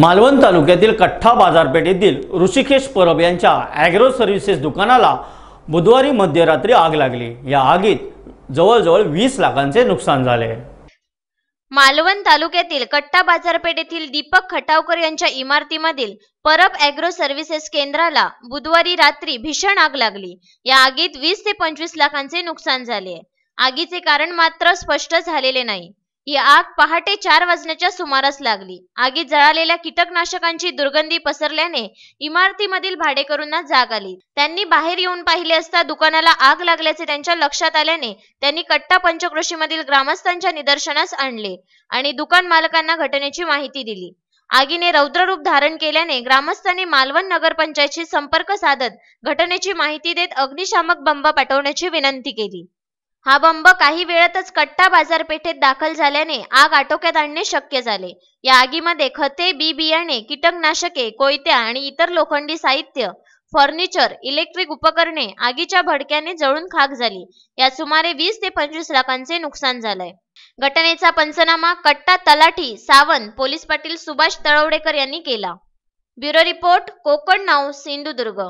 मालवण तालुक्यातील कठ्ठा बाजारपेठ येथील ऋषिकेश परब यांच्या ॲग्रो सर्व्हिसेस दुकानाला बुधवारी मध्यरात्री आग लागली या आगीत जवळजवळ वीस लाखांचे नुकसान झाले मालवण तालुक्यातील कट्टा बाजारपेठ येथील दीपक खटावकर यांच्या इमारतीमधील परब ॲग्रो सर्व्हिसेस केंद्राला बुधवारी रात्री भीषण आग लागली या आगीत वीस ते पंचवीस लाखांचे नुकसान झाले आगीचे कारण मात्र स्पष्ट झालेले नाही ही आग पहाटे चार वाजण्याच्या सुमारास लागली आगीत जळालेल्या कीटकनाशकांची दुर्गंधी पसरल्याने इमारतीमधील भाडेकरूंना जाग आली त्यांनी बाहेर येऊन पाहिले असता दुकानाला आग लागल्याचे त्यांच्या लक्षात आल्याने त्यांनी कट्टा पंचकृषीमधील ग्रामस्थांच्या निदर्शनास आणले आणि दुकान मालकांना घटनेची माहिती दिली आगीने रौद्र रूप धारण केल्याने ग्रामस्थांनी मालवण नगरपंचायतशी संपर्क साधत घटनेची माहिती देत अग्निशामक बंब पाठवण्याची विनंती केली हा बंब काही वेळातच कट्टा बाजारपेठेत दाखल झाल्याने आग आटोक्यात आणणे शक्य झाले या आगीमध्ये खते बी बियाणे कीटकनाशके कोयत्या आणि इतर लोखंडी साहित्य फर्निचर इलेक्ट्रिक उपकरणे आगीच्या भडक्याने जळून खाक झाली यात सुमारे वीस ते पंचवीस लाखांचे नुकसान झालंय घटनेचा पंचनामा कट्टा तलाठी सावंत पोलीस पाटील सुभाष तळवडेकर यांनी केला ब्युरो रिपोर्ट कोकण नाव सिंधुदुर्ग